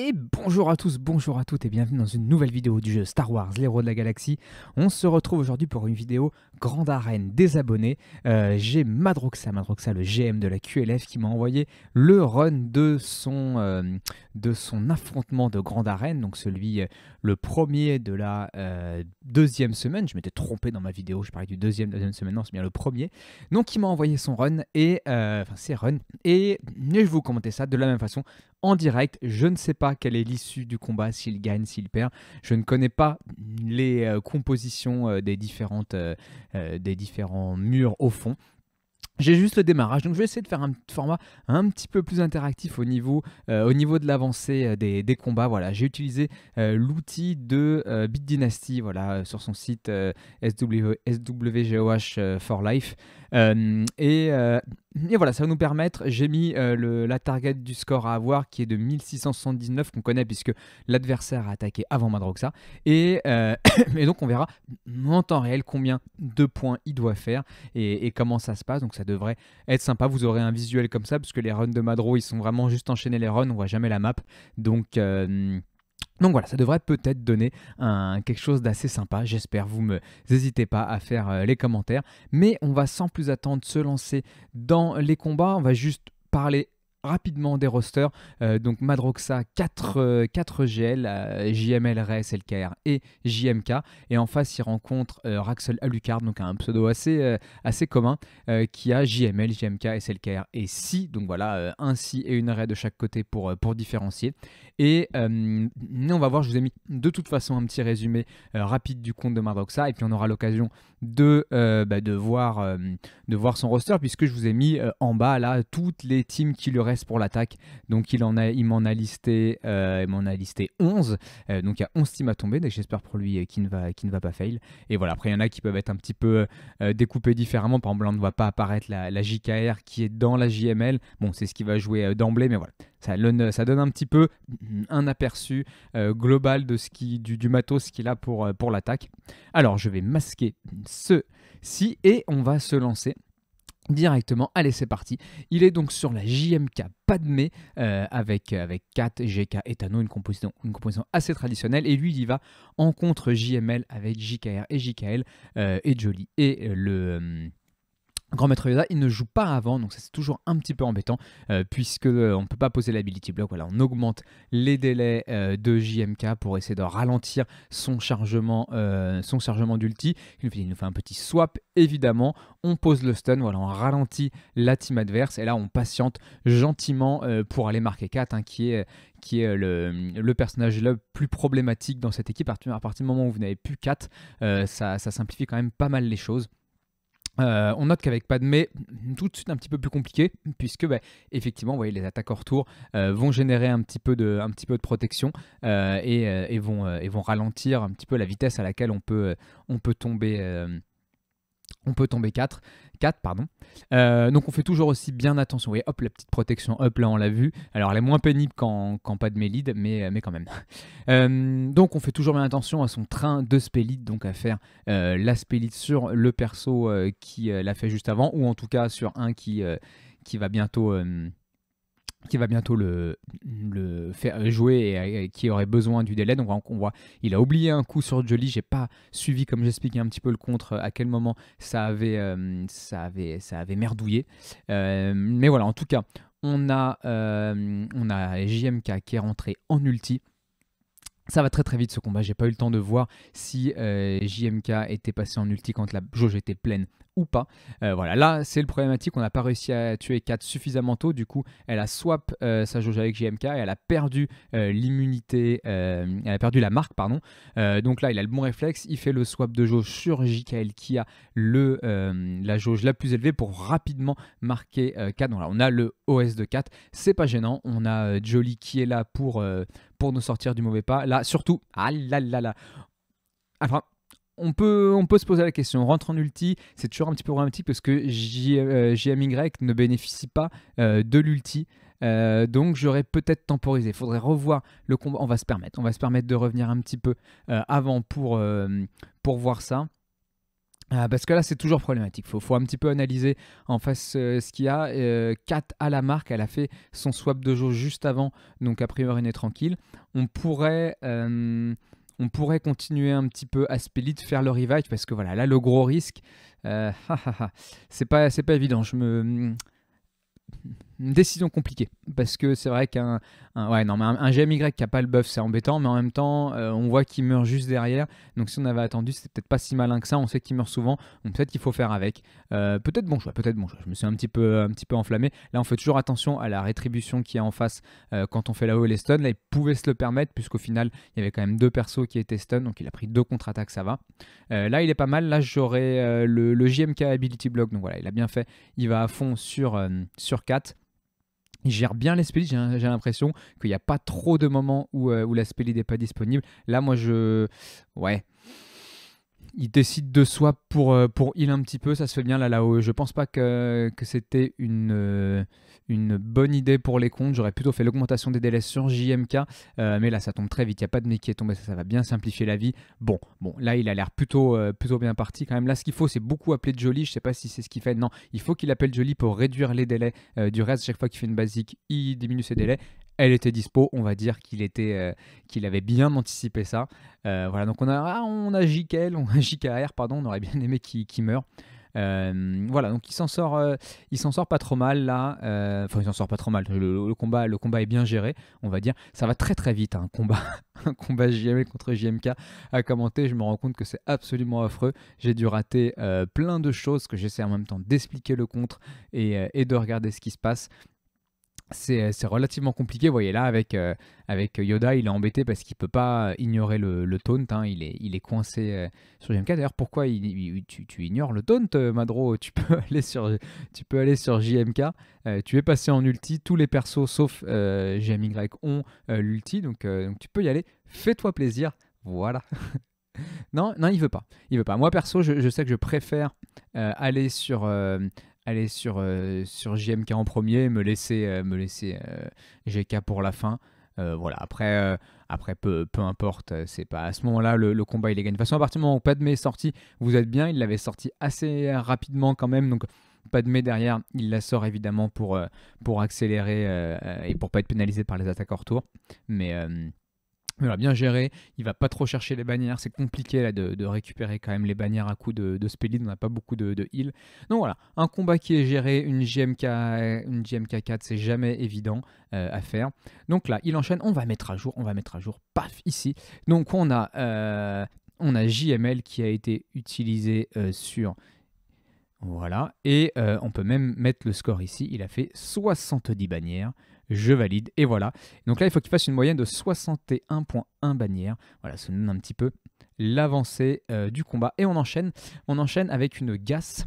Et bonjour à tous, bonjour à toutes et bienvenue dans une nouvelle vidéo du jeu Star Wars, l'héros de la galaxie. On se retrouve aujourd'hui pour une vidéo grande arène des abonnés. Euh, j'ai Madroxa, Madroxa le GM de la QLF qui m'a envoyé le run de son, euh, de son affrontement de grande arène, donc celui euh, le premier de la deuxième semaine. Je m'étais trompé dans ma vidéo, je parlais du deuxième, deuxième semaine, non c'est bien le premier. Donc il m'a envoyé son run et, enfin ses runs et, et je vais vous commenter ça de la même façon en direct. Je ne sais pas quelle est l'issue du combat, s'il gagne, s'il perd. Je ne connais pas les euh, compositions euh, des, différentes, euh, des différents murs au fond. J'ai juste le démarrage, donc je vais essayer de faire un format un petit peu plus interactif au niveau, au niveau de l'avancée des, des, combats. Voilà, j'ai utilisé l'outil de euh, Dynasty, voilà, sur son site SWGOH for Life. Euh, euh, et, voilà, ça va nous permettre, j'ai mis euh, la target du score à avoir qui est de 1679 qu'on connaît puisque l'adversaire a attaqué avant Madroxa. Et, et, donc on verra en temps réel combien de points il doit faire et, comment ça se passe. Donc ça devrait être sympa, vous aurez un visuel comme ça parce que les runs de Madro, ils sont vraiment juste enchaînés les runs, on voit jamais la map. Donc... Donc voilà, ça devrait peut-être donner quelque chose d'assez sympa, j'espère. Vous me n'hésitez pas à faire euh, les commentaires. Mais on va sans plus attendre se lancer dans les combats. On va juste parler rapidement des rosters. Euh, donc Madroxa, 4, GL, JML Ray, LKR et JMK. Et en face, il rencontre euh, Raxel Alucard, donc un pseudo assez, euh, assez commun, qui a JML, JMK, SLKR et Si. Donc voilà, un Si et une Ray de chaque côté pour, pour différencier. Et on va voir, je vous ai mis de toute façon un petit résumé rapide du compte de Madroxa. Et puis on aura l'occasion de, bah, de, voir, de voir son roster, puisque je vous ai mis en bas là toutes les teams qui le restent pour l'attaque. Donc il en a, il m'en a listé, euh, il m'en a listé 11. Euh, donc il y a 11 teams à tomber. Donc j'espère pour lui euh, qu'il ne va, qu'il ne va pas fail. Et voilà. Après il y en a qui peuvent être un petit peu découpés différemment. Par exemple, on ne voit pas apparaître la, JKR qui est dans la JML. Bon, c'est ce qui va jouer d'emblée, mais voilà. Ça donne, un petit peu mm, un aperçu global de ce qui, du, du matos qu'il a pour, pour l'attaque. Alors je vais masquer ceci et on va se lancer directement. Allez, c'est parti. Il est donc sur la JMK Padmé euh, avec, euh, avec 4 GK et Tano, une composition, une composition assez traditionnelle. Et lui, il y va en contre JML avec JKR et JKL euh, et Jolly et le. Grand Maître Yoda, il ne joue pas avant, donc ça c'est toujours un petit peu embêtant, puisqu'on euh, puisque euh, on ne peut pas poser l'ability block. Voilà, on augmente les délais euh, de JMK pour essayer de ralentir son chargement, son chargement d'ulti. Il, nous fait un petit swap, évidemment. On pose le stun, voilà, on ralentit la team adverse, et là on patiente gentiment pour aller marquer 4, hein, qui est, qui est le, personnage le plus problématique dans cette équipe. À partir, du moment où vous n'avez plus 4, ça simplifie quand même pas mal les choses. Euh, on note qu'avec Padmé, tout de suite un petit peu plus compliqué, puisque bah, effectivement, vous voyez, les attaques hors retour euh, vont générer un petit peu de, protection et, vont, ralentir un petit peu la vitesse à laquelle on peut, tomber euh, on peut tomber 4 pardon. Euh, donc on fait toujours aussi bien attention. Et hop, la petite protection, hop, là on l'a vu. Alors elle est moins pénible qu'en pas de mélide, mais, euh, mais quand même. Euh, donc on fait toujours bien attention à son train de spélide, donc à faire la sur le perso qui l'a fait juste avant, ou en tout cas sur un qui, qui va bientôt qui va bientôt le, faire jouer et, qui aurait besoin du délai. Donc on voit, il a oublié un coup sur Jolie. J'ai pas suivi, comme j'expliquais un petit peu le contre, à quel moment ça avait, euh, ça avait, ça avait merdouillé. Euh, mais voilà, en tout cas, on a, euh, on a JMK qui est rentré en ulti. Ça va très très vite ce combat. J'ai pas eu le temps de voir si JMK était passé en ulti quand la jauge était pleine ou pas. Euh, voilà, là c'est le problématique, on n'a pas réussi à tuer 4 suffisamment tôt, du coup elle a swap euh, sa jauge avec JMK et elle a perdu euh, l'immunité, elle a perdu la marque, pardon. donc là il a le bon réflexe, il fait le swap de jauge sur JKL qui a le, la jauge la plus élevée pour rapidement marquer 4 Donc là on a le OS de 4 c'est pas gênant, on a Jolie qui est là pour, pour nous sortir du mauvais pas. Là surtout, ah là là là, enfin on peut, on peut se poser la question. On rentre en ulti, c'est toujours un petit peu problématique parce que JMY euh, ne bénéficie pas euh, de l'ulti. Euh, donc j'aurais peut-être temporisé. Il Faudrait revoir le combat. On va se permettre. On va se permettre de revenir un petit peu avant pour, pour voir ça. parce que là, c'est toujours problématique. Il faut, un petit peu analyser en face ce qu'il y a. Kat à la marque, elle a fait son swap de jeu juste avant, donc a priori, on est tranquille. On pourrait on pourrait continuer un petit peu à Aspelite, faire le revive, parce que voilà, là, le gros risque, euh, c'est pas, pas évident. Je me une décision compliquée parce que c'est vrai qu'un ouais, non, mais un, GMY qui n'a pas le buff, c'est embêtant, mais en même temps, euh, on voit qu'il meurt juste derrière. Donc si on avait attendu, c'est peut-être pas si malin que ça. On sait qu'il meurt souvent, donc peut-être qu'il faut faire avec. Euh, peut-être bon choix, peut-être bon choix. Je me suis un petit peu, un petit peu enflammé. Là, on fait toujours attention à la rétribution qui est en face euh, quand on fait la haut et les stuns. Là, il pouvait se le permettre puisqu'au final, il y avait quand même deux persos qui étaient stun, donc il a pris deux contre-attaques, ça va. là, il est pas mal. Là, j'aurais le, JMK Ability Block, donc voilà, il a bien fait. Il va à fond sur, sur 4. Il gère bien les j'ai l'impression qu'il n'y a pas trop de moments où, euh, la n'est pas disponible. Là, moi, je. Ouais il décide de soi pour, euh, pour heal un petit peu, ça se fait bien là là-haut. Je pense pas que, que c'était une, euh, une bonne idée pour les comptes. J'aurais plutôt fait l'augmentation des délais sur JMK, euh, mais là ça tombe très vite, il n'y a pas de nez qui est tombé, ça, va bien simplifier la vie. Bon, bon, là il a l'air plutôt, plutôt bien parti quand même. Là ce qu'il faut c'est beaucoup appeler Jolie, je sais pas si c'est ce qu'il fait. Non, il faut qu'il appelle Jolie pour réduire les délais du reste. Chaque fois qu'il fait une basique, il diminue ses délais elle était dispo. On va dire qu'il était, euh, qu'il avait bien anticipé ça. Euh, voilà, donc on a, ah, on a JKL, on a JKR, pardon, on aurait bien aimé qu'il meure. Euh, voilà, donc il s'en sort, il s'en sort pas trop mal là. enfin, il s'en sort pas trop mal. Le, combat, le combat est bien géré, on va dire. Ça va très très vite. Hein, un combat, un combat contre JMK à commenter. Je me rends compte que c'est absolument affreux. J'ai dû rater plein de choses que j'essaie en même temps d'expliquer le contre et de regarder ce qui se passe. Euh, c'est relativement compliqué. Vous voyez là, avec, euh, avec Yoda, il est embêté parce qu'il ne peut pas ignorer le, le taunt. Hein. Il, est, il est coincé euh, sur JMK. D'ailleurs, pourquoi il, tu, tu, ignores le taunt, Madro tu peux, aller sur, tu peux aller sur JMK. tu es passé en ulti. Tous les persos, sauf JMY, ont l'ulti. Donc, donc tu peux y aller. Fais-toi plaisir. Voilà. non, non, il veut pas. Il veut pas. Moi, perso, je, je sais que je préfère aller sur aller sur, euh, sur JMK en premier, me laisser, euh, me laisser euh, GK pour la fin. voilà, après, après peu, peu importe, c'est pas à ce moment-là le, combat il est gagné. De toute façon, à partir du moment où Padmé est sorti, vous êtes bien, il l'avait sorti assez rapidement quand même, donc Padmé derrière, il la sort évidemment pour, pour accélérer et pour pas être pénalisé par les attaques hors retour Mais il va bien gérer, il va pas trop chercher les bannières, c'est compliqué là de, récupérer quand même les bannières à coup de, de on n'a pas beaucoup de, heal. Donc voilà, un combat qui est géré, une GMK, 4, c'est jamais évident euh, à faire. Donc là, il enchaîne, on va mettre à jour, on va mettre à jour, paf, ici. Donc on a, euh, on a JML qui a été utilisé euh, sur... Voilà, et on peut même mettre le score ici, il a fait 70 bannières je valide, et voilà. Donc là, il faut qu'il fasse une moyenne de 61.1 bannière. Voilà, ça nous donne un petit peu l'avancée euh, du combat. Et on enchaîne, on enchaîne avec une gasse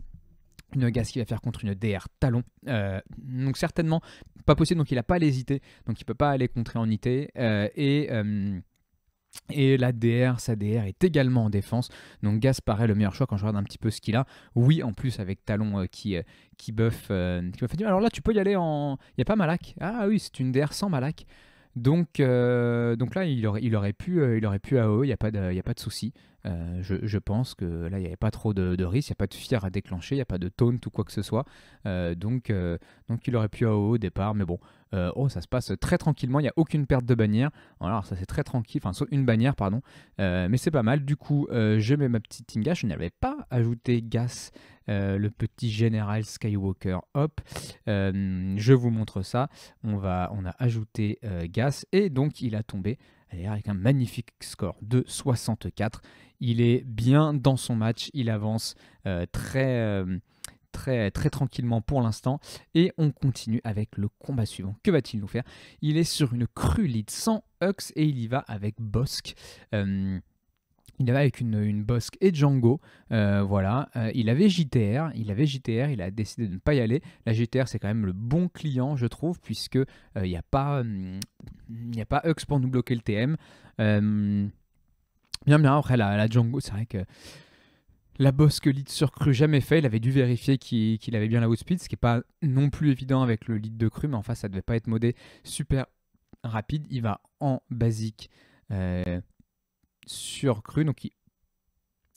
une gasse qui va faire contre une DR talon. Euh, donc certainement pas possible, donc il n'a pas hésité, donc il ne peut pas aller contrer en IT. Euh, et et la DR, sa DR est également en défense. Donc Gas paraît le meilleur choix quand je regarde un petit peu ce qu'il a. Oui, en plus avec Talon euh, qui, euh, buff. Euh, alors là, tu peux y aller en. Il n'y a pas Malak. Ah oui, c'est une DR sans Malak. Donc, donc là, il aurait, il aurait pu, il aurait pu AOE, il n'y a pas il a pas de souci. Euh, je, pense que là, il n'y avait pas trop de, risque, il n'y a pas de fier à déclencher, il n'y a pas de taunt ou quoi que ce soit. Euh, donc, euh, donc, il aurait pu haut au départ, mais bon, oh, ça se passe très tranquillement, il n'y a aucune perte de bannière. Alors, ça c'est très tranquille, enfin, une bannière, pardon, mais c'est pas mal. Du coup, je mets ma petite team je n'avais pas ajouté gas. le petit général Skywalker, hop, je vous montre ça. On, va, on a ajouté gas et donc il a tombé avec un magnifique score de 64. Il est bien dans son match, il avance euh, très, euh, très, très tranquillement pour l'instant. Et on continue avec le combat suivant. Que va-t-il nous faire Il est sur une crue lead sans Hux et il y va avec Bosque. Euh, il avait avec une, Bosque et Django, euh, voilà. Euh, il avait JTR, il avait JTR, il a décidé de ne pas y aller. La JTR, c'est quand même le bon client, je trouve, puisque euh, il n'y a pas, mm, il a pas Hux pour nous bloquer le TM. bien, bien. Après, la, Django, c'est vrai que la Bosque lead sur cru jamais fait. Il avait dû vérifier qu'il avait bien la outspeed, ce qui n'est pas non plus évident avec le lead de cru, mais en face, ça devait pas être modé. Super rapide, il va en basique cru, donc il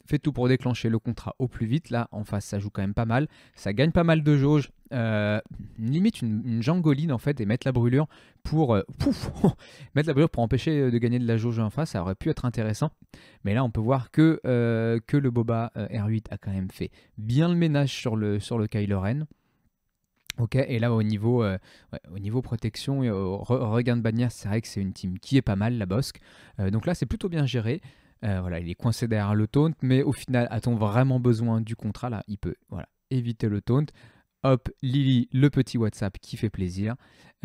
fait tout pour déclencher le contrat au plus vite. Là, en face, ça joue quand même pas mal. Ça gagne pas mal de jauge. Euh, limite une, jangoline en fait et mettre la brûlure pour euh, mettre la brûlure pour empêcher euh, de gagner de la jauge en face ça aurait pu être intéressant mais là on peut voir que, que le Boba R8 a quand même fait bien le ménage sur le, sur le Kylo Ren Ok, et là au niveau, euh, au niveau protection et au regain de bannière, c'est vrai que c'est une team qui est pas mal, la Bosque. Euh, donc là, c'est plutôt bien géré. Euh, voilà, il est coincé derrière le taunt, mais au final, a-t-on vraiment besoin du contrat là Il peut voilà, éviter le taunt. Hop, Lily, le petit WhatsApp qui fait plaisir.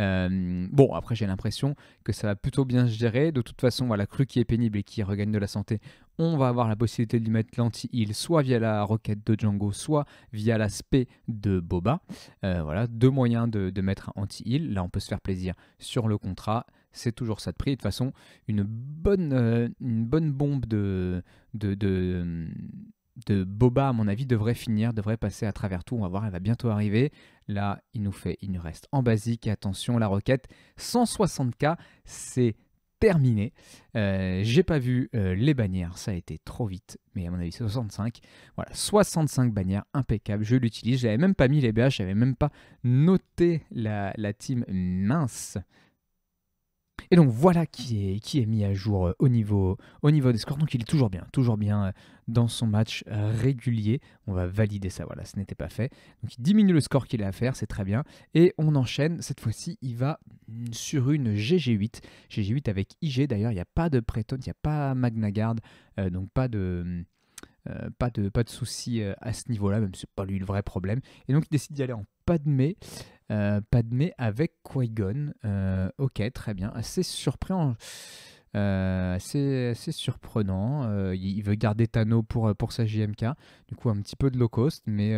Euh, bon, après, j'ai l'impression que ça va plutôt bien se gérer. De toute façon, voilà, crue qui est pénible et qui regagne de la santé, on va avoir la possibilité de lui mettre l'anti-heal soit via la roquette de Django, soit via l'aspect de Boba. Euh, voilà, deux moyens de, mettre un anti-heal. Là, on peut se faire plaisir sur le contrat. C'est toujours ça de prix. De toute façon, une bonne, euh, une bonne bombe de de Boba, à mon avis, devrait finir, devrait passer à travers tout. On va voir, elle va bientôt arriver. Là, il nous fait, il nous reste en basique. attention, la requête 160K, c'est terminé. Euh, j'ai pas vu euh, les bannières, ça a été trop vite, mais à mon avis, c'est 65. Voilà, 65 bannières, impeccable. Je l'utilise. J'avais même pas mis les BH, j'avais même pas noté la team mince. Et donc voilà qui est, qui est mis à jour euh, au niveau, au niveau des scores. Donc il est toujours bien, toujours bien euh, dans son match euh, régulier. On va valider ça, voilà, ce n'était pas fait. Donc il diminue le score qu'il a à faire, c'est très bien. Et on enchaîne, cette fois-ci il va mm, sur une GG8. GG8 avec IG d'ailleurs, il n'y a pas de Preton, il n'y a pas Magnagard, donc pas de... pas de, pas de soucis à ce niveau-là, même si c'est pas lui le vrai problème. Et donc il décide d'y aller en pas de mai. Euh, Padmé avec Qui-Gon. Euh, ok, très bien. Assez surprenant c'est euh, assez, surprenant. Euh, il veut garder Tano pour, euh, pour sa JMK. Du coup, un petit peu de low cost, mais,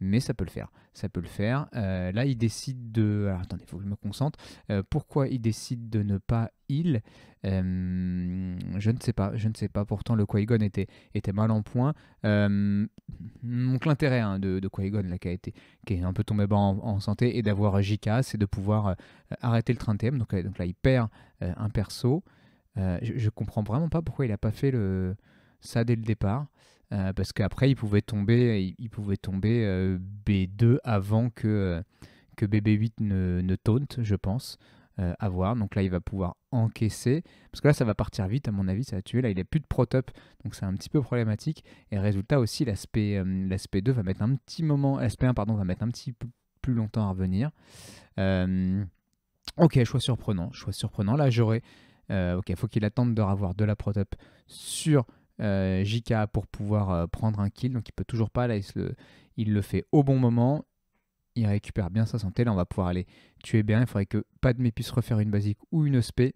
mais ça peut le faire. Ça peut le faire. là, il décide de. attendez, il faut que je me concentre. pourquoi il décide de ne pas heal Je ne sais pas. Je ne sais pas. Pourtant, le qui était, était mal en point. donc, l'intérêt hein, de, de qui là, qui, été, qui est un peu tombé bas en, santé, et d'avoir JK, c'est de pouvoir arrêter le train TM donc, donc, là, il perd un perso. Euh, je, comprends vraiment pas pourquoi il n'a pas fait le, ça dès le départ. Euh, parce qu'après, il pouvait tomber, il, pouvait tomber euh, B2 avant que, que BB8 ne, ne taunte, je pense. à voir. Donc là, il va pouvoir encaisser. Parce que là, ça va partir vite, à mon avis, ça va tuer. Là, il n'a plus de protop, donc c'est un petit peu problématique. Et résultat aussi, l'aspect 2 va mettre un petit moment. L'aspect 1, pardon, va mettre un petit peu plus longtemps à revenir. ok, choix surprenant. Choix surprenant. Là, j'aurais euh, faut qu'il attende de avoir de la protop sur euh, JK pour pouvoir euh, prendre un kill. Donc il peut toujours pas. Là, il, le, fait au bon moment. Il récupère bien sa santé. Là, on va pouvoir aller tuer bien. Il faudrait que Padmé puisse refaire une basique ou une SP.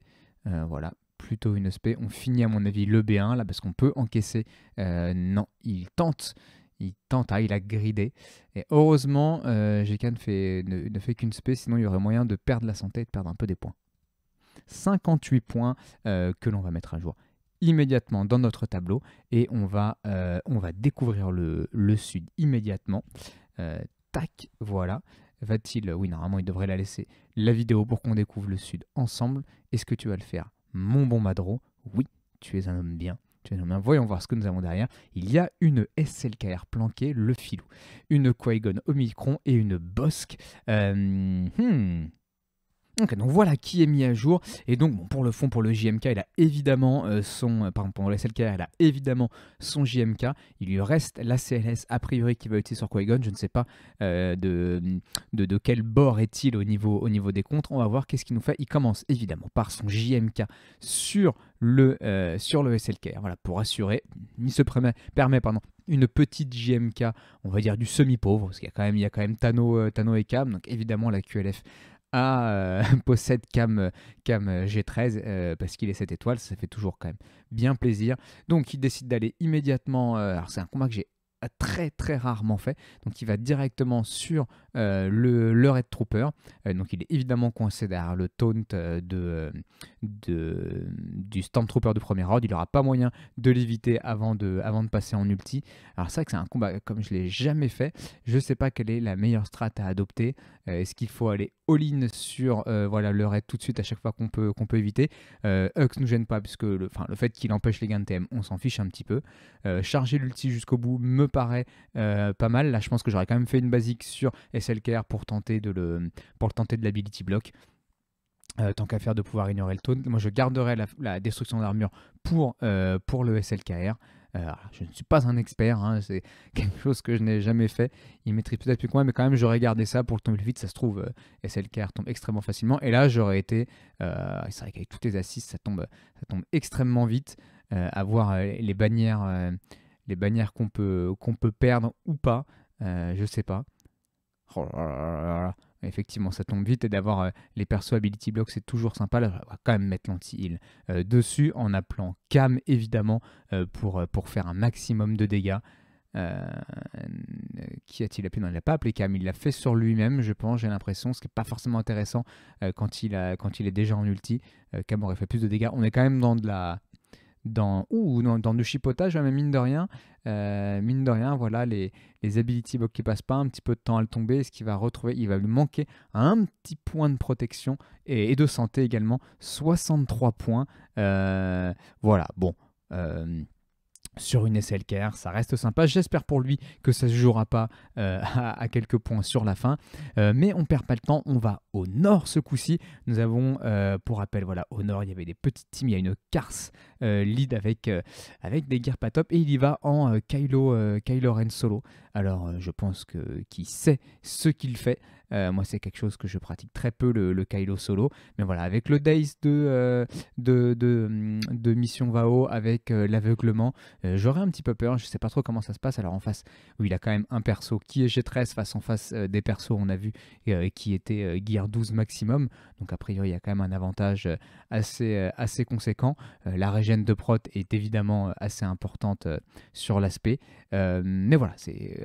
Euh, voilà, plutôt une SP. On finit, à mon avis, le B1 là parce qu'on peut encaisser. non, il tente. Il tente, ah, il a gridé. Et heureusement, JK ne fait, ne, fait qu'une SP sinon il y aurait moyen de perdre la santé et de perdre un peu des points. 58 points euh, que l'on va mettre à jour immédiatement dans notre tableau et on va, euh, on va découvrir le, sud immédiatement. Euh, tac, voilà. Va-t-il, oui, normalement, il devrait la laisser la vidéo pour qu'on découvre le sud ensemble. Est-ce que tu vas le faire, mon bon Madro Oui, tu es un homme bien. Tu bien. Voyons voir ce que nous avons derrière. Il y a une SLKR planquée, le filou, une qui Omicron et une Bosque. Hmm donc voilà qui est mis à jour. Et donc pour le fond, pour le JMK, euh, euh, il a évidemment son, pardon, pour le SLKR, il a évidemment son JMK. Il lui reste la CLS a priori qui va être sur qui Je ne sais pas euh, de, de, quel bord est-il au niveau, au niveau des comptes. On va voir qu'est-ce qu'il nous fait. Il commence évidemment par son JMK sur le, sur le SLKR. Voilà, pour assurer, il se permet, permet pardon, une petite JMK, on va dire du semi-pauvre, parce qu'il y a quand même, il y a quand même Tano et Cam, donc évidemment la QLF a ah, euh, possède Cam, euh, Cam euh, G13 parce qu'il est 7 étoiles, ça fait toujours quand même bien plaisir. Donc il décide d'aller immédiatement, alors c'est un combat que j'ai très très rarement fait. Donc il va directement sur euh, le, le, Red Trooper. Euh, donc il est évidemment coincé derrière le taunt euh, de, de, du trooper de premier round. Il n'aura pas moyen de l'éviter avant de, avant de passer en ulti. Alors c'est vrai que c'est un combat comme je l'ai jamais fait. Je sais pas quelle est la meilleure strat à adopter. Est-ce qu'il faut aller all-in sur voilà, le Red tout de suite à chaque fois qu'on peut, qu'on peut éviter Hux nous gêne pas puisque le, le fait qu'il empêche les gains de TM, on s'en fiche un petit peu. charger l'ulti jusqu'au bout me paraît pas mal. Là je pense que j'aurais quand même fait une basique sur SLKR pour tenter de le pour tenter de l'ability block. Euh, tant qu'à faire de pouvoir ignorer le taunt. Moi, je garderai la, destruction d'armure pour, euh, pour le SLKR. Euh, je ne suis pas un expert, hein, c'est quelque chose que je n'ai jamais fait. Il maîtrise peut-être plus que moi, mais quand même, j'aurais gardé ça pour le tomber vite. Ça se trouve, SLKR tombe extrêmement facilement. Et là, j'aurais été. c'est vrai qu'avec toutes les assises ça tombe, ça tombe extrêmement vite. avoir les bannières, les bannières qu'on peut, qu'on peut perdre ou pas, je sais pas. Oh Effectivement, ça tombe vite et d'avoir euh, les persos Ability c'est toujours sympa. on va quand même mettre l'anti-heal euh, dessus en appelant Cam, évidemment, euh, pour, pour faire un maximum de dégâts. qui a-t-il appelé Non, il n'a pas appelé Cam, il l'a fait sur lui-même, je pense, j'ai l'impression, ce qui n'est pas forcément intéressant quand, il a, quand il est déjà en ulti. Cam aurait fait plus de dégâts. On est quand même dans de la dans, ou dans, du chipotage, hein, même mine de rien. Euh, mine de rien, voilà, les, les ability qui passent pas, un petit peu de temps à le tomber, ce qui va retrouver, il va lui manquer un petit point de protection et, de santé également, 63 points. Euh, voilà, bon. Euh, sur une SLKR, ça reste sympa. J'espère pour lui que ça ne se jouera pas euh, à, quelques points sur la fin. Euh, mais on perd pas le temps, on va au nord ce coup-ci. Nous avons, euh, pour rappel, voilà, au nord, il y avait des petites teams, il y a une Cars lead avec, avec des gear pas top. Et il y va en Kylo, Kylo Ren solo. Alors je pense que qui sait ce qu'il fait. moi, c'est quelque chose que je pratique très peu, le, Kylo solo. Mais voilà, avec le Days de, de, Mission Vao, avec l'aveuglement, euh, j'aurais un petit peu peur, je sais pas trop comment ça se passe. Alors en face, oui, il a quand même un perso qui est G13 face en face euh, des persos, on a vu, euh, qui était Gear 12 maximum. Donc a priori, il y a quand même un avantage assez, assez conséquent. la régène de prot est évidemment assez importante sur l'aspect. mais voilà,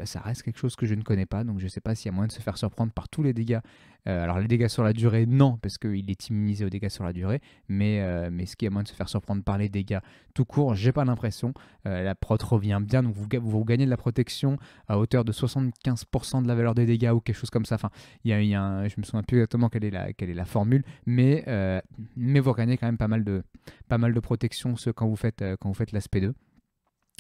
ça reste quelque chose que je ne connais pas, donc je sais pas s'il y a moyen de se faire surprendre par tous les dégâts euh, alors les dégâts sur la durée, non, parce qu'il est immunisé aux dégâts sur la durée, mais, euh, mais ce qui est à moins de se faire surprendre par les dégâts tout court, j'ai pas l'impression. Euh, la prot revient bien, donc vous, vous, gagnez de la protection à hauteur de 75% de la valeur des dégâts ou quelque chose comme ça. Enfin, il y je me souviens plus exactement quelle est la, quelle est la formule, mais, mais vous gagnez quand même pas mal de, pas mal de protection ce, quand vous faites, quand vous faites l'aspect 2.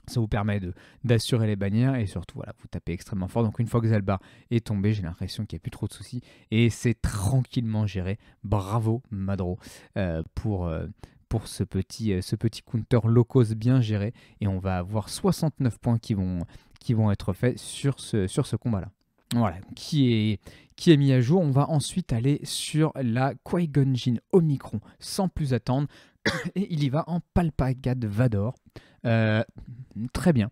Ça vous permet d'assurer les bannières et surtout, voilà, vous tapez extrêmement fort. Donc, une fois que Zalba est tombé, j'ai l'impression qu'il n'y a plus trop de soucis et c'est tranquillement géré. Bravo, Madro, euh, pour. Euh, pour ce petit, euh, ce petit counter low cost bien géré et on va avoir 69 points qui vont, qui vont être faits sur ce, sur ce combat là. Voilà, qui est, qui est mis à jour. On va ensuite aller sur la Qui-Gon Omicron sans plus attendre. et il y va en Palpagade Vador. Euh, très bien.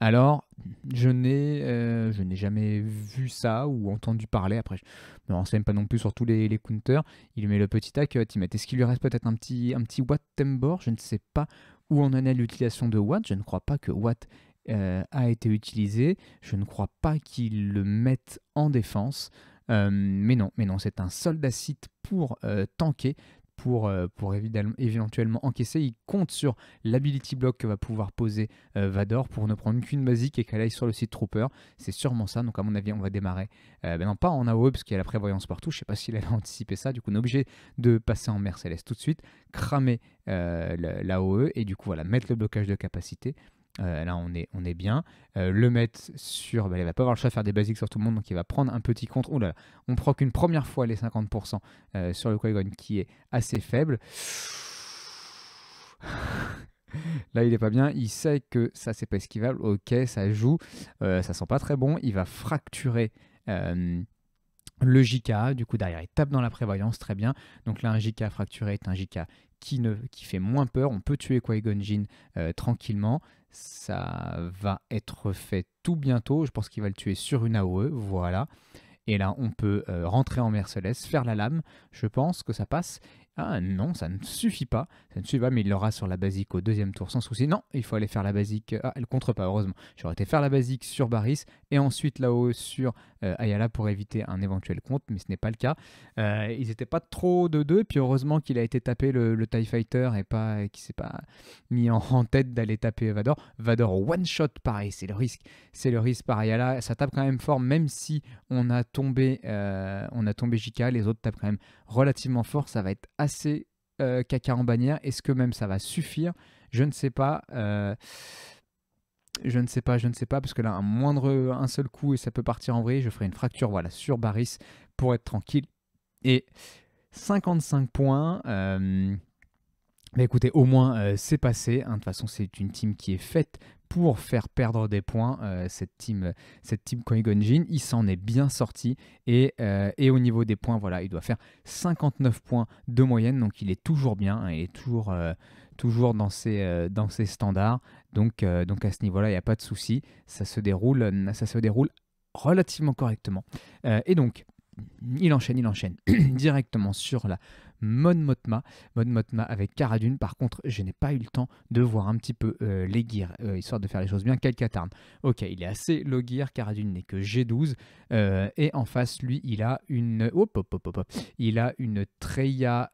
Alors, je n'ai, euh, je n'ai jamais vu ça ou entendu parler. Après, je ne me renseigne pas non plus sur tous les, counters. Il met le petit tac met. Est-ce qu'il lui reste peut-être un petit, un petit Watt Tembor Je ne sais pas où en est l'utilisation de Watt. Je ne crois pas que Watt euh, a été utilisé. Je ne crois pas qu'il le mette en défense. mais non, mais non, c'est un soldat site pour tanker, pour, euh, éventuellement encaisser. Il compte sur l'ability block que va pouvoir poser euh, Vador pour ne prendre qu'une basique et qu'elle aille sur le site Trooper. C'est sûrement ça. Donc, à mon avis, on va démarrer. Euh, ben non, pas en AOE parce qu'il y a la prévoyance partout. Je sais pas s'il avait anticipé ça. Du coup, on est obligé de passer en Mercedes tout de suite, cramer euh, l'AOE et du coup, voilà, mettre le blocage de capacité euh, là, on est, on est bien. Euh, le mettre sur. Bah, il va pas avoir le choix de faire des basiques sur tout le monde, donc il va prendre un petit contre. Oh là on prend qu'une première fois les 50% euh, sur le qui qui est assez faible. là, il est pas bien. Il sait que ça, c'est pas esquivable. Ok, ça joue. ça sent pas très bon. Il va fracturer le JK, du coup derrière, il tape dans la prévoyance, très bien. Donc là, un JK fracturé est un JK qui, ne, qui fait moins peur. On peut tuer qui euh, tranquillement. Ça va être fait tout bientôt. Je pense qu'il va le tuer sur une AOE, voilà. Et là, on peut euh, rentrer en Mercedes, faire la lame. Je pense que ça passe. Ah non, ça ne suffit pas. Ça ne suffit pas, mais il l'aura sur la basique au deuxième tour sans souci. Non, il faut aller faire la basique. Ah, elle contre pas, heureusement. J'aurais été faire la basique sur Baris et ensuite là-haut e sur euh, Ayala pour éviter un éventuel compte, mais ce n'est pas le cas. Euh, ils n'étaient pas trop de deux, puis heureusement qu'il a été tapé le, le, TIE Fighter et pas qui s'est pas mis en, tête d'aller taper Vador. Vador one shot, pareil, c'est le risque. C'est le risque par Ayala. Ça tape quand même fort, même si on a tombé, euh, on a tombé JK, les autres tapent quand même relativement fort. Ça va être assez caca en bannière. Est-ce que même ça va suffire Je ne sais pas. Euh, je ne sais pas, je ne sais pas, parce que là, un moindre, un seul coup et ça peut partir en vrille. Je ferai une fracture, voilà, sur Baris pour être tranquille. Et 55 points. mais euh, bah écoutez, au moins euh, c'est passé. Hein. de toute façon, c'est une team qui est faite pour faire perdre des points. Euh, cette team, cette team il s'en est bien sorti. Et, au niveau des points, voilà, il doit faire 59 points de moyenne. Donc il est toujours bien. Hein, il est toujours toujours dans ses, euh, dans standards. Donc, euh, donc à ce niveau-là, il n'y a pas de souci. Ça se déroule, euh, ça se déroule relativement correctement. et donc, il enchaîne, il enchaîne directement sur la mon Motma. Mon Motma avec Caradune. Par contre, je n'ai pas eu le temps de voir un petit peu euh, les gears, euh, histoire de faire les choses bien. Calcatarn. Ok, il est assez low gear. Caradune n'est que G12. Euh, et en face, lui, il a une. Hop Il a une Treya,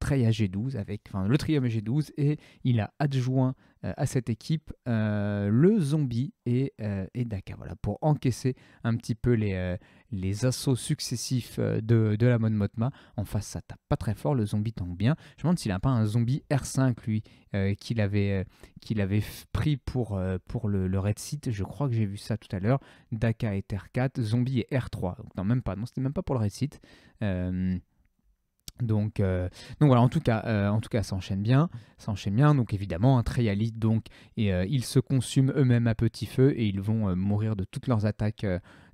G12 avec. Enfin, le Trium G12. Et il a adjoint à cette équipe le zombie et, Dakar. Daka. Voilà, pour encaisser un petit peu les, les assauts successifs euh, de, de la mode Motma. En face, ça tape pas très fort, le zombie tombe bien. Je me demande s'il a pas un zombie R5, lui, euh, qu'il avait, euh, qu'il avait pris pour, pour le, le, Red Je crois que j'ai vu ça tout à l'heure. Daka est R4, zombie est R3. Donc, non, même pas. Non, c'était même pas pour le Red Donc, donc, voilà, en tout cas, en tout cas, ça enchaîne bien, ça enchaîne bien. Donc évidemment, un Trialite, donc, et ils se consument eux-mêmes à petit feu et ils vont mourir de toutes leurs attaques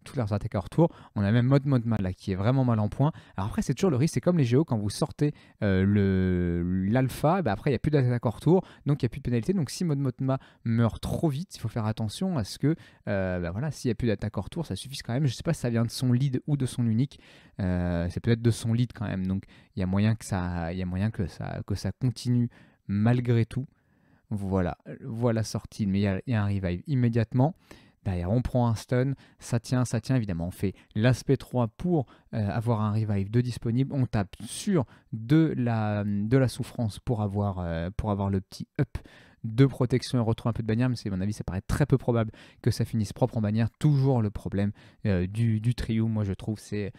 tous leurs attaques à retour. On a même mode mode mal là qui est vraiment mal en point. Alors après, c'est toujours le risque, c'est comme les géos quand vous sortez euh, l'alpha, bah après il n'y a plus d'attaque à retour, donc il n'y a plus de pénalité. Donc si mode Ma meurt trop vite, il faut faire attention à ce que, euh, bah, voilà, s'il n'y a plus d'attaque à retour, ça suffit quand même. Je sais pas si ça vient de son lead ou de son unique, euh, c'est peut-être de son lead quand même. Donc il y a moyen que ça, il y moyen que ça, que ça continue malgré tout. Voilà, voilà sortie, mais il y, a un revive immédiatement. D'ailleurs, on prend un stun, ça tient, ça tient. Évidemment, on fait l'aspect 3 pour euh, avoir un revive de disponible. On tape sur de la, de la souffrance pour avoir, euh, pour avoir le petit up deux protections et retrouve un peu de bannière, mais c'est à mon avis, ça paraît très peu probable que ça finisse propre en bannière. Toujours le problème euh, du, trio, moi je trouve, c'est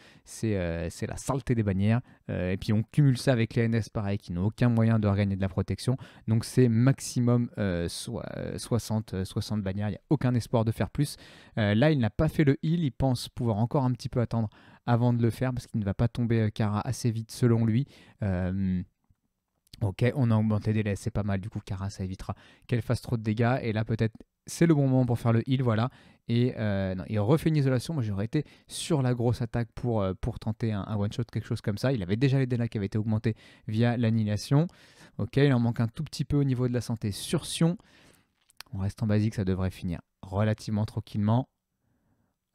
euh, la saleté des bannières. Euh, et puis on cumule ça avec les NS pareil, qui n'ont aucun moyen de regagner de la protection. Donc c'est maximum 60, 60 bannières, il n'y a aucun espoir de faire plus. là, il n'a pas fait le heal, il pense pouvoir encore un petit peu attendre avant de le faire parce qu'il ne va pas tomber Cara assez vite selon lui. Ok, on a augmenté des délais, c'est pas mal. Du coup, Cara, ça évitera qu'elle fasse trop de dégâts. Et là, peut-être, c'est le bon moment pour faire le heal, voilà. Et euh, non, il refait une isolation. Moi, j'aurais été sur la grosse attaque pour, euh, pour tenter un, one-shot, quelque chose comme ça. Il avait déjà les délais qui avaient été augmentés via l'annihilation. Ok, il en manque un tout petit peu au niveau de la santé sur Sion. On reste en basique, ça devrait finir relativement tranquillement.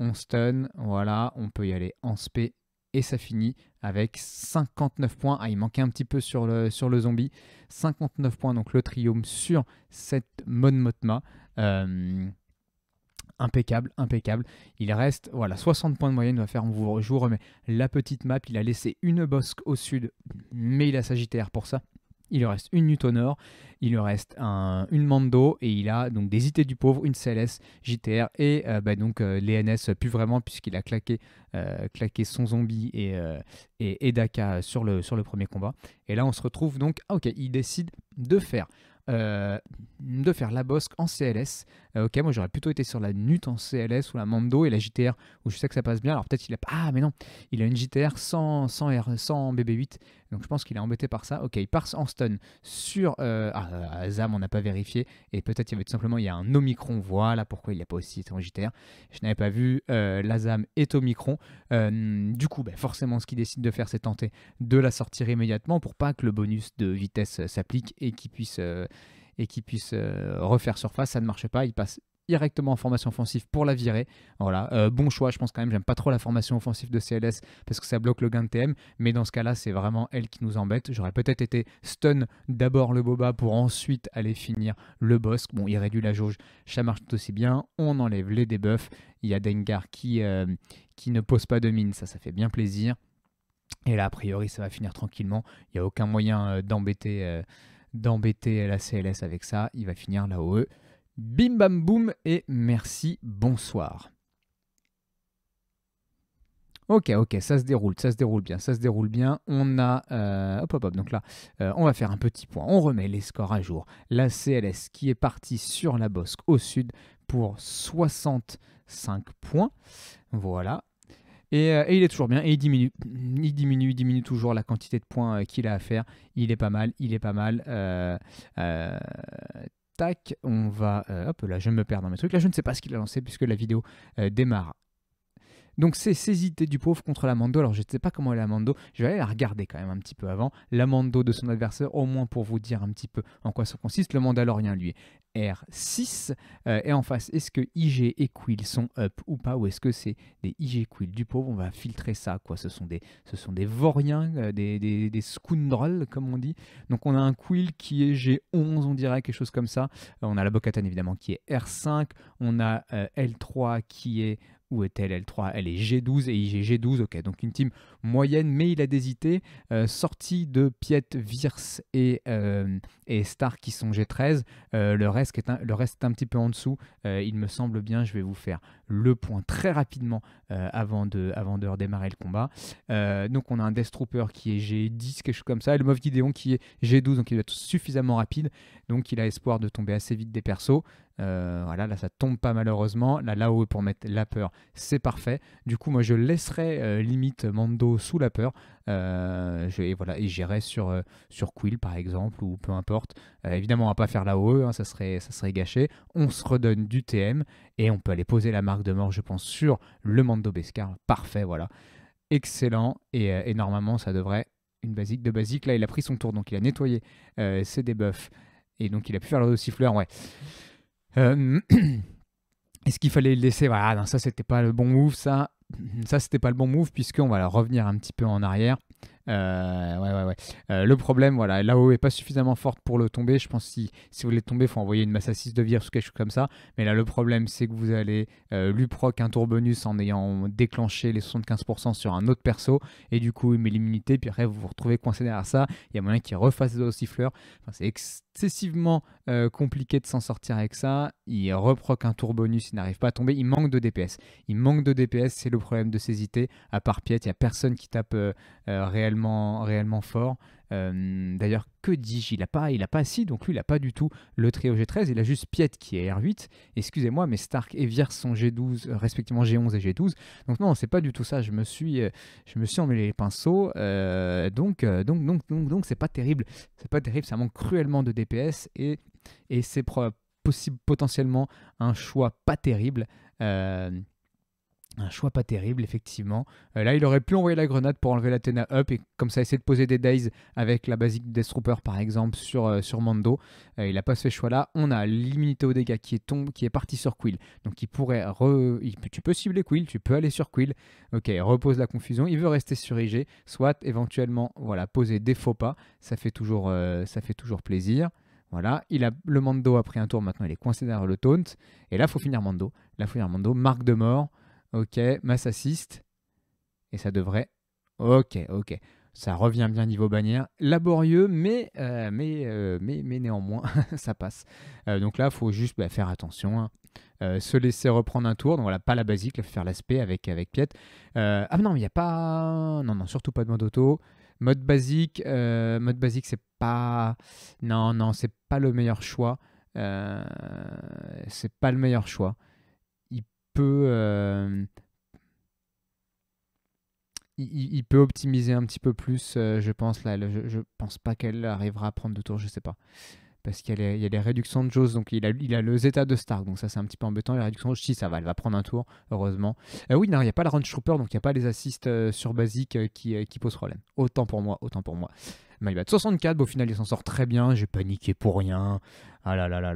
On stun, voilà, on peut y aller en sp et ça finit avec 59 points. Ah, il manquait un petit peu sur le, sur le zombie. 59 points, donc le triomphe sur cette Mon Motma. Euh, impeccable, impeccable. Il reste voilà 60 points de moyenne. faire, je vous remets la petite map. Il a laissé une bosque au sud, mais il a Sagittaire pour ça il lui reste une Honor, il lui reste une Mando, et il a donc des IT du pauvre, une CLS, JTR, et euh, bah, donc euh, les NS plus vraiment, puisqu'il a claqué, euh, claqué son zombie et, et, Daka sur le, sur le premier combat. Et là, on se retrouve donc, ah, ok, il décide de faire de faire la Bosque en CLS. ok, moi j'aurais plutôt été sur la Nut en CLS ou la Mando et la JTR où je sais que ça passe bien. Alors peut-être il a Ah, mais non, il a une JTR R, sans BB8 donc je pense qu'il est embêté par ça. Ok, il part en stun sur euh, ah, euh on n'a pas vérifié. Et peut-être il y avait tout simplement il y a un Omicron. Voilà pourquoi il a pas aussi été Je n'avais pas vu. Euh, la est Omicron. Euh, du coup, bah, forcément, ce qu'il décide de faire, c'est tenter de la sortir immédiatement pour pas que le bonus de vitesse euh, s'applique et qu'il puisse et puisse refaire surface. Ça ne marche pas. Il passe directement en formation offensive pour la virer. Voilà, euh, bon choix, je pense quand même. J'aime pas trop la formation offensive de CLS parce que ça bloque le gain de TM, mais dans ce cas-là, c'est vraiment elle qui nous embête. J'aurais peut-être été stun d'abord le Boba pour ensuite aller finir le boss. Bon, il réduit la jauge, ça marche tout aussi bien. On enlève les debuffs. Il y a Dengar qui, euh, qui ne pose pas de mine, ça, ça fait bien plaisir. Et là, a priori, ça va finir tranquillement. Il n'y a aucun moyen euh, d'embêter, d'embêter la CLS avec ça. Il va finir là-haut. Bim bam boum et merci, bonsoir. Ok, ok, ça se déroule, ça se déroule bien, ça se déroule bien. On a, euh, hop, hop, hop, donc là, euh, on va faire un petit point. On remet les scores à jour. La CLS qui est partie sur la Bosque au sud pour 65 points. Voilà. Et, euh, et il est toujours bien, et il diminue, il diminue, il diminue toujours la quantité de points qu'il a à faire. Il est pas mal, il est pas mal on va... Euh, hop là, je me perds dans mes trucs. Là, je ne sais pas ce qu'il a lancé puisque la vidéo euh, démarre donc c'est césité du pauvre contre l'amando. Alors je ne sais pas comment est l'amando. Je vais aller la regarder quand même un petit peu avant. L'amando de son adversaire, au moins pour vous dire un petit peu en quoi ça consiste. Le Mandalorian lui, R6. Euh, et en face, est-ce que IG et Quill sont up ou pas Ou est-ce que c'est des IG Quill du pauvre On va filtrer ça. quoi. Ce sont des, ce sont des voriens, euh, des, scoundrels, comme on dit. Donc on a un Quill qui est G11, on dirait, quelque chose comme ça. Euh, on a la Bocatan évidemment qui est R5. On a L3 qui est où est-elle L3 Elle est G12 et IG G12. Ok, donc une team moyenne, mais il a des idées euh, Sortie de Piet, Virs et, euh, et Star qui sont G13. Euh, le, reste est un, le reste un petit peu en dessous. il me semble bien, je vais vous faire le point très rapidement avant, de, avant de redémarrer le combat. donc on a un Death Trooper qui est G10, quelque chose comme ça, et le Moff Gideon qui est G12, donc il doit être suffisamment rapide. Donc il a espoir de tomber assez vite des persos. voilà, là ça tombe pas malheureusement. Là là-haut pour mettre la peur, c'est parfait. Du coup, moi je laisserai limite Mando sous, la peur. Euh, je, et voilà, j'irai sur, euh, sur Quill par exemple, ou peu importe. Euh, évidemment évidemment, va pas faire la OE, hein, ça, serait, ça serait gâché. On se redonne du TM et on peut aller poser la marque de mort, je pense, sur le Mando Beskar Parfait, voilà. Excellent. Et, normalement, ça devrait. Une basique de basique. Là, il a pris son tour, donc il a nettoyé ses debuffs. Et donc, il a pu faire le siffleur, ouais. Est-ce qu'il fallait le laisser Voilà, ça, c'était pas le bon move, ça ça, c'était pas le bon move, puisqu'on va revenir un petit peu en arrière. Euh, ouais, euh, le problème, voilà, la il e est pas suffisamment forte pour le tomber. Je pense que si, si vous voulez tomber, il faut envoyer une masse à 6 de vire ou quelque chose comme ça. Mais là, le problème, c'est que vous allez euh, lui proc un tour bonus en ayant déclenché les 75% sur un autre perso. Et du coup, il met l'immunité. Puis après, vous vous retrouvez coincé derrière ça. Il y a moyen qu'il refasse le siffleur Enfin, c'est excessivement compliqué de s'en sortir avec ça. Il reproque un tour bonus, il n'arrive pas à tomber. Il manque de DPS. Il manque de DPS, c'est le problème de ces IT. À part Piet, il n'y a personne qui tape réellement réellement, fort. Euh, d'ailleurs, que dis-je Il n'a pas, il a pas assis, donc lui, il a pas du tout le trio G13. Il a juste Piet qui est R8. Excusez-moi, mais Stark et Vier sont G12, euh, respectivement G11 et G12. Donc non, c'est pas du tout ça. Je me suis, euh, je me suis emmêlé les pinceaux. donc, donc, donc, donc, donc, c'est pas terrible. C'est pas terrible. Ça manque cruellement de DPS et, et c'est possible potentiellement un choix pas terrible. Un choix pas terrible, effectivement. Euh, là, il aurait pu envoyer la grenade pour enlever l'Athena up et comme ça essayer de poser des days avec la basique Death Trooper, par exemple, sur, euh, sur Mando. Euh, il n'a pas ce choix-là. On a l'immunité aux dégâts qui est, tombe, qui est parti sur Quill. Donc, il pourrait. Re... tu peux cibler Quill, tu peux aller sur Quill. Ok, repose la confusion. Il veut rester sur IG. Soit éventuellement, voilà, poser des faux pas. Ça fait toujours, ça fait toujours plaisir. Voilà, il a, le Mando a pris un tour, maintenant il est coincé derrière le taunt. Et là, il faut finir Mando. Là, il faut finir Mando. Marque de mort. Ok, mass assist. Et ça devrait. Ok, ok. Ça revient bien niveau bannière. Laborieux, mais, euh, euh, mais, mais, néanmoins, ça passe. Euh, donc là, il faut juste bah, faire attention. Hein. se laisser reprendre un tour. Donc voilà, pas la basique, faire l'aspect avec, avec Piet. ah non, il n'y a pas. Non, non, surtout pas de mode auto. Mode basique, mode basique, c'est pas. Non, non, c'est pas le meilleur choix. c'est pas le meilleur choix peut euh, il, peut optimiser un petit peu plus, euh, je pense. Là, je, pense pas qu'elle arrivera à prendre deux tours, je sais pas. Parce qu'il y, a les réductions de choses, donc il a, il a le Zeta de Stark, donc ça c'est un petit peu embêtant. Les réductions si ça va, elle va prendre un tour, heureusement. Euh, oui, non, il n'y a pas la Range Trooper, donc il n'y a pas les assists sur basique qui, qui posent problème. Autant pour moi, autant pour moi. Mais il bat 64, au final il s'en sort très bien, j'ai paniqué pour rien. Ah là là là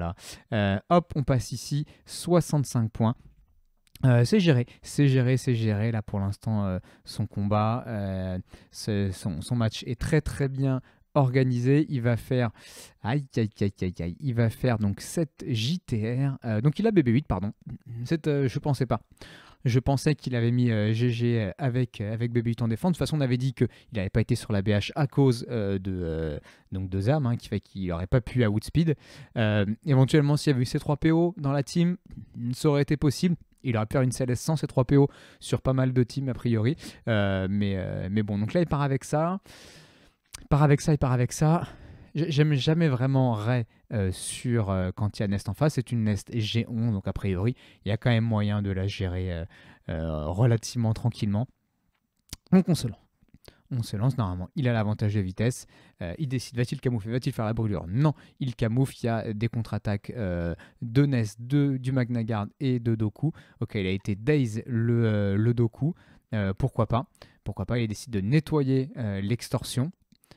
là. hop, on passe ici, 65 points. Euh, c'est géré, c'est géré, c'est géré. Là pour l'instant, euh, son combat, euh, son, match est très très bien organisé. Il va faire, aïe, aïe, aïe, il va faire donc 7 JTR. donc il a BB8, pardon. Cette, je pensais pas. Je pensais qu'il avait mis GG avec, avec BB8 en défense. De toute façon, on avait dit qu'il n'avait pas été sur la BH à cause de, deux donc deux hein, qui fait qu'il n'aurait pas pu à Woodspeed. éventuellement, s'il y avait eu ces 3 PO dans la team, ça aurait été possible. Il aurait pu faire une CLS sans ses 3 PO sur pas mal de teams, a priori. Euh, mais, euh, mais bon, donc là, il part avec ça. Il part avec ça, il part avec ça. J'aime jamais vraiment Ray euh, sur quand il y a Nest en face. C'est une Nest G11, donc a priori, il y a quand même moyen de la gérer relativement tranquillement. Mon consolant on se lance normalement. Il a l'avantage de vitesse. Euh, il décide va-t-il camoufler Va-t-il faire la brûlure Non, il camoufle. Il y a des contre-attaques euh, de Ness, de, du Magna et de Doku. Ok, il a été Daze le, euh, le Doku. pourquoi pas Pourquoi pas Il décide de nettoyer l'extorsion.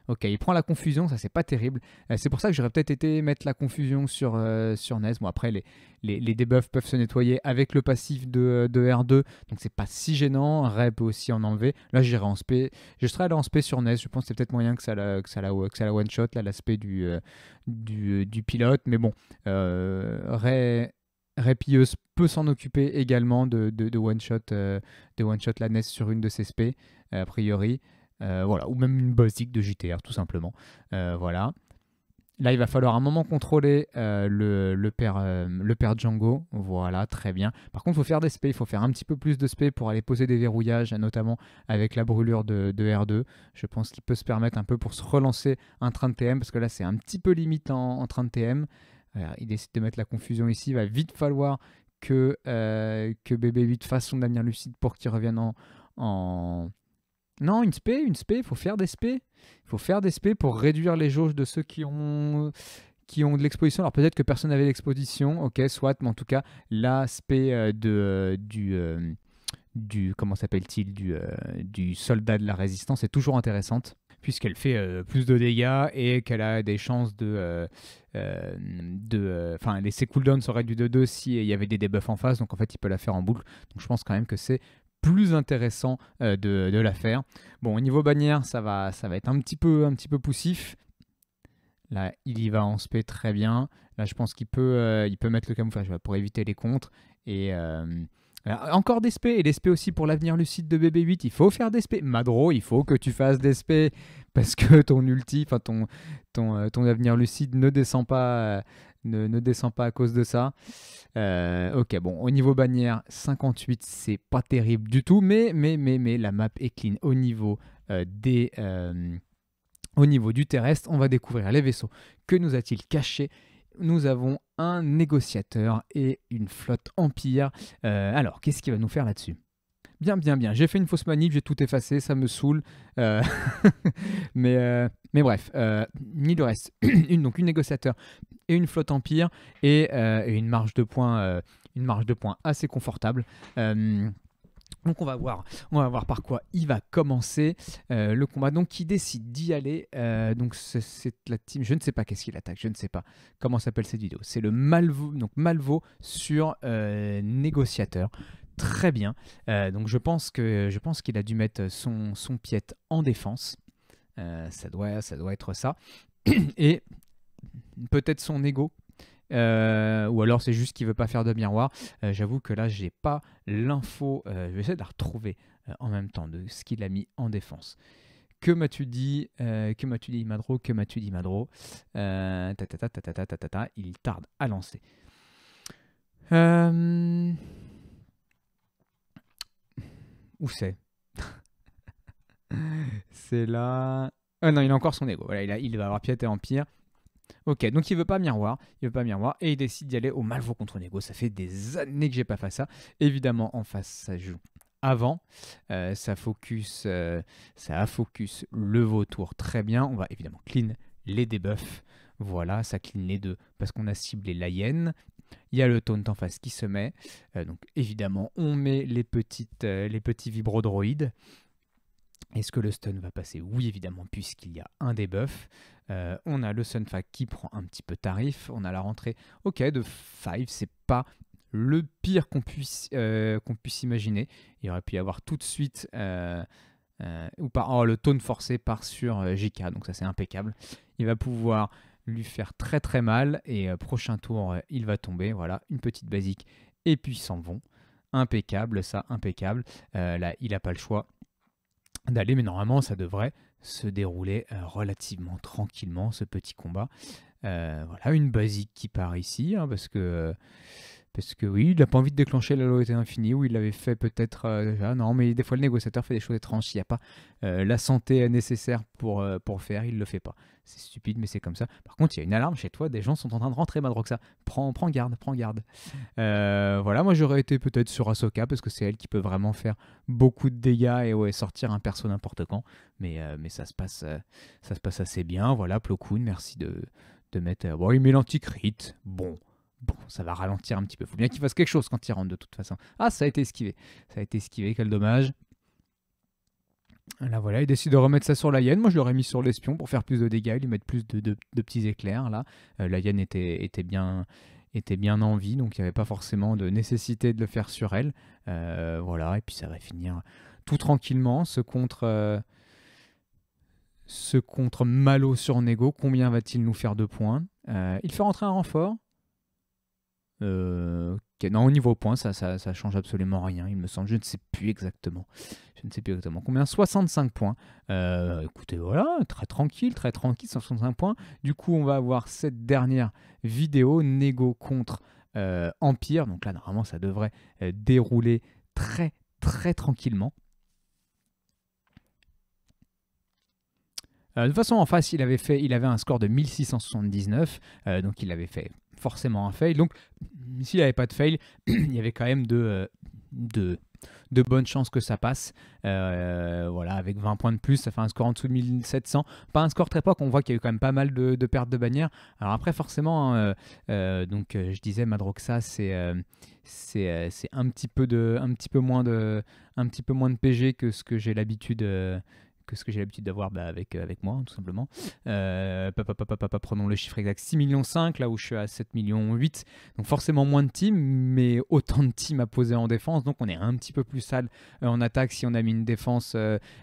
Ok, il prend la confusion, ça c'est pas terrible. Euh, c'est pour ça que j'aurais peut-être été mettre la confusion sur, euh, sur NES. Bon, après, les, les, debuffs peuvent se nettoyer avec le passif de, R2, donc c'est pas si gênant. Ray peut aussi en enlever. Là, j'irai en SP. Je serais allé en SP sur NES. Je pense que c'est peut-être moyen que ça la, que ça la, la one-shot, l'aspect du, euh, du, pilote. Mais bon, Ray. Répilleuse peut s'en occuper également de, de, one-shot one la NES sur une de ses SP, a priori. Euh, voilà, ou même une basique de JTR tout simplement. Euh, voilà. Là, il va falloir un moment contrôler euh, le, père, le père Django. Voilà, très bien. Par contre, il faut faire des spés. Il faut faire un petit peu plus de spé pour aller poser des verrouillages, notamment avec la brûlure de, R2. Je pense qu'il peut se permettre un peu pour se relancer un train de TM, parce que là, c'est un petit peu limite en, train de TM. il décide de mettre la confusion ici. Il va vite falloir que, que BB8 fasse son avenir lucide pour qu'il revienne en non, une spé, une spé, il faut faire des spé. Il faut faire des spé pour réduire les jauges de ceux qui ont qui ont de l'exposition. Alors peut-être que personne n'avait l'exposition, ok, soit, mais en tout cas, l'aspect euh, de, euh, du, euh, du, comment s'appelle-t-il, du, du soldat de la résistance est toujours intéressante, puisqu'elle fait plus de dégâts et qu'elle a des chances de... de enfin, les ses cooldowns seraient du 2-2 il y avait des debuffs en face, donc en fait, il peut la faire en boucle. Donc je pense quand même que c'est plus intéressant euh, de, la faire. Bon, au niveau bannière, ça va, ça va être un petit peu, un petit peu poussif. Là, il y va en SP très bien. Là, je pense qu'il peut, euh, il peut mettre le camouflage pour éviter les contres. Et euh, encore des SP. et des SP aussi pour l'avenir lucide de BB8. Il faut faire des SP. Madro, il faut que tu fasses des SP parce que ton ulti, enfin ton, ton, ton avenir lucide ne descend pas ne, descend pas à cause de ça. Euh, ok, bon, au niveau bannière, 58, c'est pas terrible du tout, mais, mais, mais, mais la map est clean. Au niveau, euh, des, euh, au niveau du terrestre, on va découvrir les vaisseaux. Que nous a-t-il caché nous avons un négociateur et une flotte empire. alors, qu'est-ce qu'il va nous faire là-dessus bien, bien, bien. J'ai fait une fausse manip, j'ai tout effacé, ça me saoule. Euh, mais, euh, mais bref, euh, ni le reste. une, donc une négociateur et une flotte empire et, une marge de points, une marge de points assez confortable. donc on va voir, on va voir par quoi il va commencer le combat. Donc qui décide d'y aller Donc c'est la team, je ne sais pas qu'est-ce qu'il attaque, je ne sais pas comment s'appelle cette vidéo. C'est le Malvo, donc Malvo sur négociateur très bien. Euh, donc je pense que je pense qu'il a dû mettre son, son piète en défense. Euh, ça, doit, ça doit être ça. Et peut-être son ego. Euh, ou alors c'est juste qu'il veut pas faire de miroir. J'avoue que là j'ai pas l'info. je vais essayer de la retrouver en même temps de ce qu'il a mis en défense. Que m'as-tu dit Que m'as-tu dit Madro Que m'as-tu dit Madro ta ta ta ta ta ta ta ta. Il tarde à lancer. Où c'est C'est là. Ah non, il a encore son ego. Voilà, il, a, va avoir piété et Empire. Ok, donc il veut pas miroir, il veut pas miroir, et il décide d'y aller au Malvo contre l'ego. Ça fait des années que j'ai pas fait ça. Évidemment, en face, ça joue avant. Euh, ça focus, euh, ça a focus le vautour très bien. On va évidemment clean les debuffs. Voilà, ça clean les deux parce qu'on a ciblé la hyène il y a le taunt en face qui se met. Euh, donc évidemment, on met les, petites, euh, les petits vibrodroïdes. Est-ce que le stun va passer Oui, évidemment, puisqu'il y a un debuff. Euh, on a le Sunfac qui prend un petit peu tarif. On a la rentrée, ok, de 5. C'est pas le pire qu'on puisse, puisse imaginer. Il aurait pu y avoir tout de suite. ou par oh, le taunt forcé par sur JK, donc ça c'est impeccable. Il va pouvoir lui faire très très mal. Et euh, prochain tour, euh, il va tomber. Voilà, une petite basique. Et puis s'en vont. Impeccable, ça, impeccable. Euh, là, il n'a pas le choix d'aller, mais normalement, ça devrait se dérouler relativement tranquillement, ce petit combat. voilà, une basique qui part ici, hein, parce que parce que oui, il n'a pas envie de déclencher la loyauté infinie, ou il l'avait fait peut-être euh, déjà. Non, mais des fois le négociateur fait des choses étranges. Il n'y a pas euh, la santé nécessaire pour, euh, pour faire, il ne le fait pas. C'est stupide, mais c'est comme ça. Par contre, il y a une alarme chez toi, des gens sont en train de rentrer, Madroxa. Prends, prends garde, prends garde. voilà, moi j'aurais été peut-être sur Ahsoka, parce que c'est elle qui peut vraiment faire beaucoup de dégâts et ouais, sortir un perso n'importe quand. Mais, mais ça, se passe, ça se passe assez bien. Voilà, Plo merci de, de mettre. Bon, il met l'anticrite. Bon. Bon, ça va ralentir un petit peu. Faut bien qu'il fasse quelque chose quand il rentre de toute façon. Ah, ça a été esquivé. Ça a été esquivé, quel dommage. Là voilà, il décide de remettre ça sur la hyène. Moi je l'aurais mis sur l'espion pour faire plus de dégâts, lui mettre plus de, petits éclairs. Là, euh, la hyène était, était, bien, était bien en vie, donc il n'y avait pas forcément de nécessité de le faire sur elle. Euh, voilà, et puis ça va finir tout tranquillement. Ce contre, euh, ce contre Malo sur Nego, combien va-t-il nous faire de points Il fait rentrer un renfort. Euh, non, au niveau point, ça, ça, change absolument rien, il me semble. Je ne sais plus exactement. Je ne sais plus exactement combien. 65 points. Euh, écoutez, voilà, très tranquille, très tranquille, 65 points. Du coup, on va avoir cette dernière vidéo, Nego contre euh, Empire. Donc là, normalement, ça devrait euh, dérouler très, très tranquillement. de toute façon, en face, il avait, fait, il avait un score de 1679, donc il avait fait forcément un fail. Donc, s'il n'y avait pas de fail, il y avait quand même de, euh, de, de bonnes chances que ça passe. Euh, voilà, avec 20 points de plus, ça fait un score en dessous de 1700. Pas un score très proche, on voit qu'il y a eu quand même pas mal de, pertes de bannières. Alors après, forcément, hein, euh, donc je disais, Madroxa, c'est c'est un, petit peu de, un, petit peu moins de, un petit peu moins de PG que ce que j'ai l'habitude que ce que j'ai l'habitude d'avoir bah, avec, euh, avec moi, hein, tout simplement. papa, euh, papa, papa, prenons le chiffre exact 6,5 millions là où je suis à 7,8 millions Donc forcément moins de teams, mais autant de teams à poser en défense. Donc on est un petit peu plus sale euh, en attaque si on a mis une défense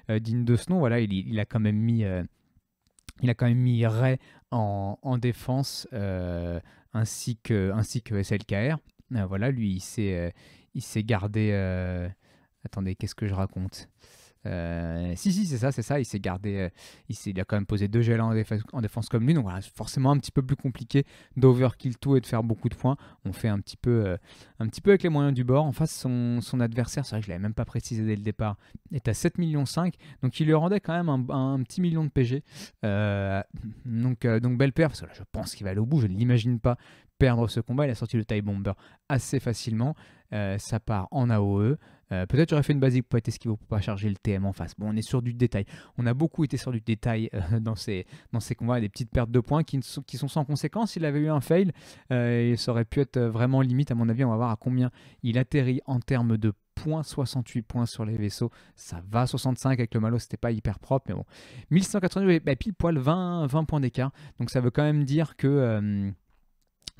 digne de ce nom. Voilà, il, a quand même mis... il a quand même mis Ray en, défense ainsi que, ainsi que SLKR. voilà, lui, il s'est gardé. Attendez, qu'est-ce que je raconte euh, si, si, c'est ça, c'est ça. Il s'est gardé, euh, il, il, a quand même posé deux gels en défense, comme lui. Donc voilà, forcément un petit peu plus compliqué d'overkill tout et de faire beaucoup de points. On fait un petit peu, euh, un petit peu avec les moyens du bord. En face, son, son adversaire, c'est vrai que je l'avais même pas précisé dès le départ, est à 7,5 millions. Donc il lui rendait quand même un, petit million de PG. donc, donc belle paire, parce que là, je pense qu'il va aller au bout. Je ne l'imagine pas perdre ce combat. Il a sorti le tie bomber assez facilement. ça part en AOE. Euh, peut-être j'aurais fait une basique pour être esquive pour pas charger le TM en face. Bon, on est sur du détail. On a beaucoup été sur du détail euh, dans, ces, dans ces combats, des petites pertes de points qui, sont, sans conséquence. Il avait eu un fail euh, et ça aurait pu être vraiment limite. À mon avis, on va voir à combien il atterrit en termes de points, 68 points sur les vaisseaux. Ça va, 65 avec le Malo, c'était pas hyper propre, mais bon. 1182, bah, pile poil 20, 20 points d'écart. Donc ça veut quand même dire que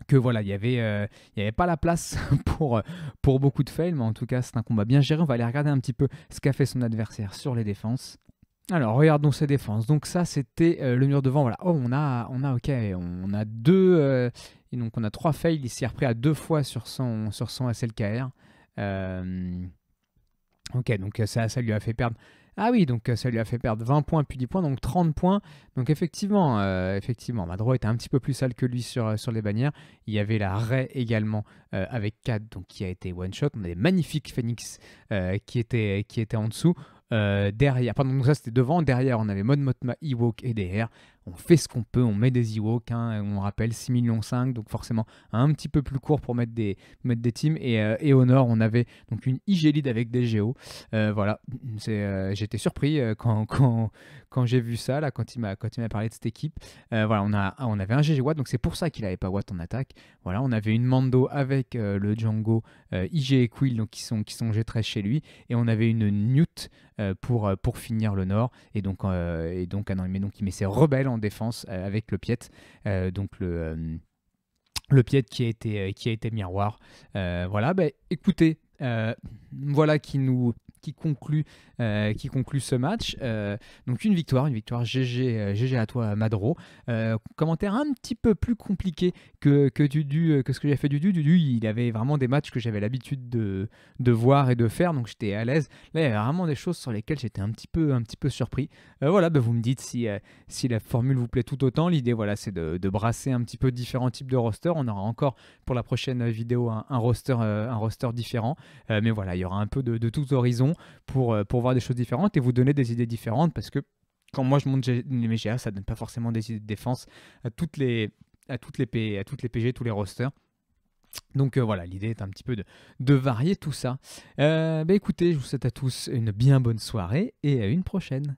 que voilà, il n'y avait, euh, avait pas la place pour, euh, pour beaucoup de fails, mais en tout cas, c'est un combat bien géré. On va aller regarder un petit peu ce qu'a fait son adversaire sur les défenses. Alors, regardons ses défenses. Donc ça, c'était euh, le mur devant. Voilà. Oh, on a, on a, ok, on a deux, donc on a trois fails. Il s'est repris à deux fois sur son, sur son SLKR. ok, donc ça, ça lui a fait perdre ah oui, donc euh, ça lui a fait perdre 20 points puis 10 points, donc 30 points. Donc effectivement, euh, effectivement, Madro était un petit peu plus sale que lui sur, euh, sur les bannières. Il y avait la Ray également avec 4, donc qui a été one shot. On a des magnifiques Phoenix qui étaient qui était en dessous. derrière, pardon, donc ça c'était devant. Derrière, on avait Mod Motma, Ewok et DR on fait ce qu'on peut, on met des Ewoks, hein, on rappelle 6 millions 5, donc forcément un petit peu plus court pour mettre des, mettre des teams. Et, au euh, nord, on avait donc une IG lead avec des Géos. Euh, voilà, c'est euh, j'étais surpris quand, quand, j'ai vu ça, là, quand il m'a parlé de cette équipe. voilà, on, a, on avait un GG Watt, donc c'est pour ça qu'il n'avait pas Watt en attaque. Voilà, on avait une Mando avec le Django IG et Quill, donc qui sont, qui sont g chez lui. Et on avait une Newt pour, pour finir le nord. Et donc, et donc, ah non, mais donc il met ses rebelles défense euh, avec le piète euh, donc le euh, le pied qui a été, qui a été miroir. voilà, bah, écoutez, voilà qui nous qui conclut, euh, qui conclut ce match. Euh, donc une victoire, une victoire GG, GG euh, à toi Madro. commentaire un petit peu plus compliqué que, que, que ce que j'ai fait Dudu. du il avait vraiment des matchs que j'avais l'habitude de, de voir et de faire, donc j'étais à l'aise. Là, il y avait vraiment des choses sur lesquelles j'étais un petit peu, un petit peu surpris. voilà, bah, vous me dites si, si la formule vous plaît tout autant. L'idée, voilà, c'est de, brasser un petit peu différents types de rosters. On aura encore pour la prochaine vidéo un, roster, un roster différent. mais voilà, il y aura un peu de, de tout horizon pour, euh, pour voir des choses différentes et vous donner des idées différentes parce que quand moi je monte mes GA, ça donne pas forcément des idées de défense à toutes les, à toutes les, à toutes les PG, tous les rosters. Donc euh, voilà, l'idée est un petit peu de, de varier tout ça. Euh, bah écoutez, je vous souhaite à tous une bien bonne soirée et à une prochaine.